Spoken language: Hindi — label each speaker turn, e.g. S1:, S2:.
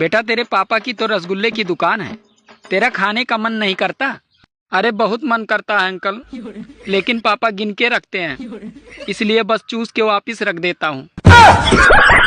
S1: बेटा तेरे पापा की तो रसगुल्ले की दुकान है तेरा खाने का मन नहीं करता अरे बहुत मन करता है अंकल लेकिन पापा गिन के रखते हैं इसलिए बस चूस के वापिस रख देता हूँ